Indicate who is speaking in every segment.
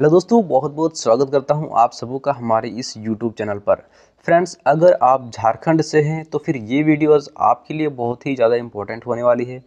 Speaker 1: hello दोस्तों बहुत बहुत स्वागत करता हूं आप सबों का हमारे इस यूट्यूब चैनल पर फ्रेंड्स अगर आप झारखंड से हैं तो फिर ये वीडियोस आपके लिए बहुत ही ज़्यादा इम्पोर्टेंट होने वाली है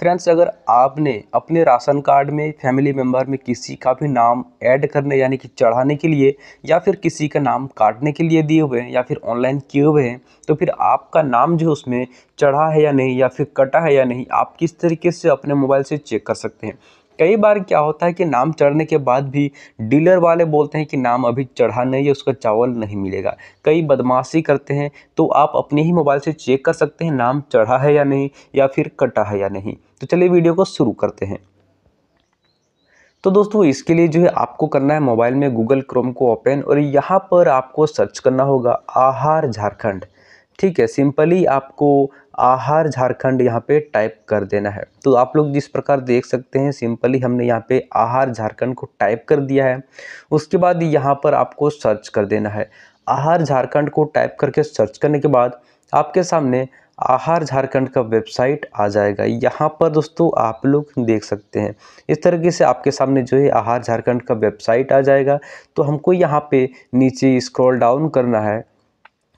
Speaker 1: फ्रेंड्स अगर आपने अपने राशन कार्ड में फैमिली मेम्बर में किसी का भी नाम ऐड करने यानी कि चढ़ाने के लिए या फिर किसी का नाम काटने के लिए दिए हुए हैं या फिर ऑनलाइन किए हुए हैं तो फिर आपका नाम जो है उसमें चढ़ा है या नहीं या फिर कटा है या नहीं आप किस तरीके से अपने मोबाइल से चेक कर सकते हैं कई बार क्या होता है कि नाम चढ़ने के बाद भी डीलर वाले बोलते हैं कि नाम अभी चढ़ा नहीं है उसका चावल नहीं मिलेगा कई बदमाशी करते हैं तो आप अपने ही मोबाइल से चेक कर सकते हैं नाम चढ़ा है या नहीं या फिर कटा है या नहीं तो चलिए वीडियो को शुरू करते हैं तो दोस्तों इसके लिए जो है आपको करना है मोबाइल में गूगल क्रोम को ओपन और यहाँ पर आपको सर्च करना होगा आहार झारखंड ठीक है सिंपली आपको आहार झारखंड यहाँ पे टाइप कर देना है तो आप लोग जिस प्रकार देख सकते हैं सिंपली हमने यहाँ पे आहार झारखंड को टाइप कर दिया है उसके बाद यहाँ पर आपको सर्च कर देना है आहार झारखंड को टाइप करके सर्च करने के बाद आपके सामने आहार झारखंड का वेबसाइट आ जाएगा यहाँ पर दोस्तों आप लोग देख सकते हैं इस तरीके से आपके सामने जो है आहार झारखंड का वेबसाइट आ जाएगा तो हमको यहाँ पे नीचे स्क्रॉल डाउन करना है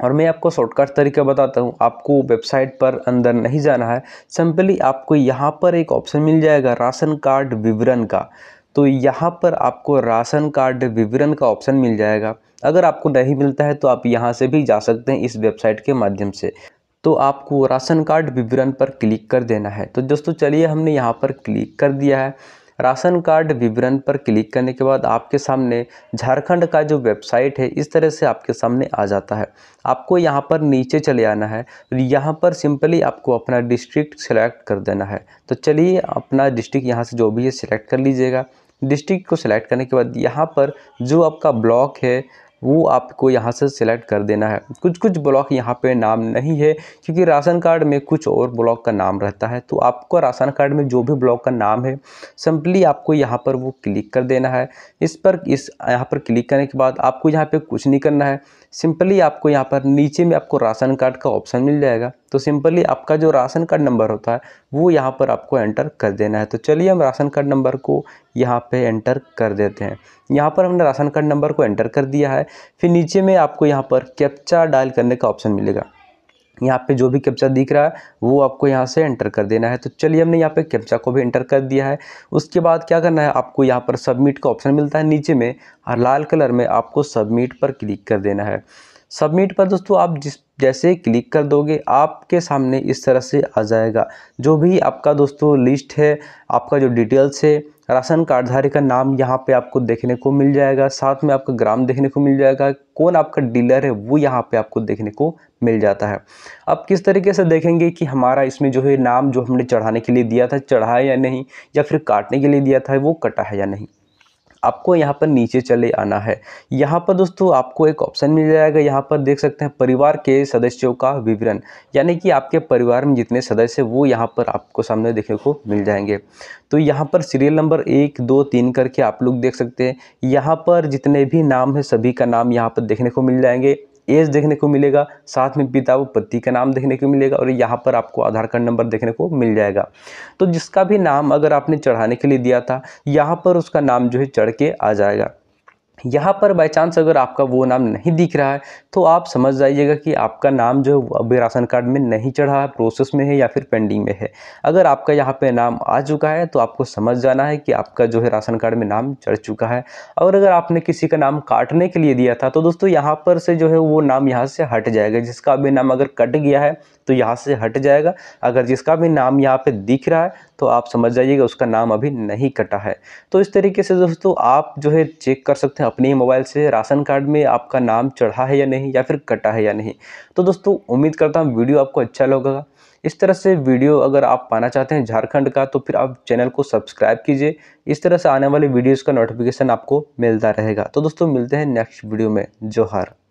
Speaker 1: और मैं आपको शॉर्टकट तरीका बताता हूँ आपको वेबसाइट पर अंदर नहीं जाना है सिंपली आपको यहाँ पर एक ऑप्शन मिल जाएगा राशन कार्ड विवरण का तो यहाँ पर आपको राशन कार्ड विवरण का ऑप्शन मिल जाएगा अगर आपको नहीं मिलता है तो आप यहाँ से भी जा सकते हैं इस वेबसाइट के माध्यम से तो आपको राशन कार्ड विवरण पर क्लिक कर देना है तो दोस्तों चलिए हमने यहाँ पर क्लिक कर दिया है राशन कार्ड विवरण पर क्लिक करने के बाद आपके सामने झारखंड का जो वेबसाइट है इस तरह से आपके सामने आ जाता है आपको यहाँ पर नीचे चले आना है यहाँ पर सिंपली आपको अपना डिस्ट्रिक्ट सेलेक्ट कर देना है तो चलिए अपना डिस्ट्रिक्ट यहाँ से जो भी है सिलेक्ट कर लीजिएगा डिस्ट्रिक्ट को सिलेक्ट करने के बाद यहाँ पर जो आपका ब्लॉक है वो आपको यहाँ से सिलेक्ट कर देना है कुछ कुछ ब्लॉक यहाँ पे नाम नहीं है क्योंकि राशन कार्ड में कुछ और ब्लॉक का नाम रहता है तो आपको राशन कार्ड में जो भी ब्लॉक का नाम है सिंपली आपको यहाँ पर वो क्लिक कर देना है इस पर इस यहाँ पर क्लिक करने के बाद आपको यहाँ पर कुछ नहीं करना है सिंपली आपको यहाँ पर नीचे में आपको राशन कार्ड का ऑप्शन मिल जाएगा तो सिंपली आपका जो राशन कार्ड नंबर होता है वो यहाँ पर आपको एंटर कर देना है तो चलिए हम राशन कार्ड नंबर को यहाँ पे एंटर कर देते हैं यहाँ पर हमने राशन कार्ड नंबर को एंटर कर दिया है फिर नीचे में आपको यहाँ पर कैप्चा डायल करने का ऑप्शन मिलेगा यहाँ पे जो भी कैप्चा दिख रहा है वो आपको यहाँ से एंटर कर देना है तो चलिए हमने यहाँ पे कैप्चा को भी एंटर कर दिया है उसके बाद क्या करना है आपको यहाँ पर सबमिट का ऑप्शन मिलता है नीचे में और लाल कलर में आपको सबमिट पर क्लिक कर देना है सबमिट पर दोस्तों आप जिस जैसे क्लिक कर दोगे आपके सामने इस तरह से आ जाएगा जो भी आपका दोस्तों लिस्ट है आपका जो डिटेल्स है राशन कार्डधारी का नाम यहाँ पे आपको देखने को मिल जाएगा साथ में आपका ग्राम देखने को मिल जाएगा कौन आपका डीलर है वो यहाँ पे आपको देखने को मिल जाता है अब किस तरीके से देखेंगे कि हमारा इसमें जो है नाम जो हमने चढ़ाने के लिए दिया था चढ़ा है या नहीं या फिर काटने के लिए दिया था वो कटा है या नहीं आपको यहाँ पर नीचे चले आना है यहाँ पर दोस्तों आपको एक ऑप्शन मिल जाएगा यहाँ पर देख सकते हैं परिवार के सदस्यों का विवरण यानी कि आपके परिवार में जितने सदस्य वो यहाँ पर आपको सामने देखने को मिल जाएंगे तो यहाँ पर सीरियल नंबर एक दो तीन करके आप लोग देख सकते हैं यहाँ पर जितने भी नाम है सभी का नाम यहाँ पर देखने को मिल जाएंगे एज देखने को मिलेगा साथ में पिता व पति का नाम देखने को मिलेगा और यहाँ पर आपको आधार कार्ड नंबर देखने को मिल जाएगा तो जिसका भी नाम अगर आपने चढ़ाने के लिए दिया था यहाँ पर उसका नाम जो है चढ़ के आ जाएगा यहाँ पर बाई चांस अगर आपका वो नाम नहीं दिख रहा है तो आप समझ जाइएगा कि आपका नाम जो है अभी राशन कार्ड में नहीं चढ़ा है प्रोसेस में है या फिर पेंडिंग में है अगर आपका यहाँ पे नाम आ चुका है तो आपको समझ जाना है कि आपका जो है राशन कार्ड में नाम चढ़ चुका है और अगर आपने किसी का नाम काटने के लिए दिया था तो दोस्तों यहाँ पर से जो है वो नाम यहाँ से हट जाएगा जिसका अभी नाम अगर कट गया है तो यहाँ से हट जाएगा अगर जिसका भी नाम यहाँ पे दिख रहा है तो आप समझ जाइएगा उसका नाम अभी नहीं कटा है तो इस तरीके से दोस्तों आप जो है चेक कर सकते हैं अपने ही मोबाइल से राशन कार्ड में आपका नाम चढ़ा है या नहीं या फिर कटा है या नहीं तो दोस्तों उम्मीद करता हूँ वीडियो आपको अच्छा लगेगा इस तरह से वीडियो अगर आप पाना चाहते हैं झारखंड का तो फिर आप चैनल को सब्सक्राइब कीजिए इस तरह से आने वाले वीडियोज़ का नोटिफिकेशन आपको मिलता रहेगा तो दोस्तों मिलते हैं नेक्स्ट वीडियो में जोहार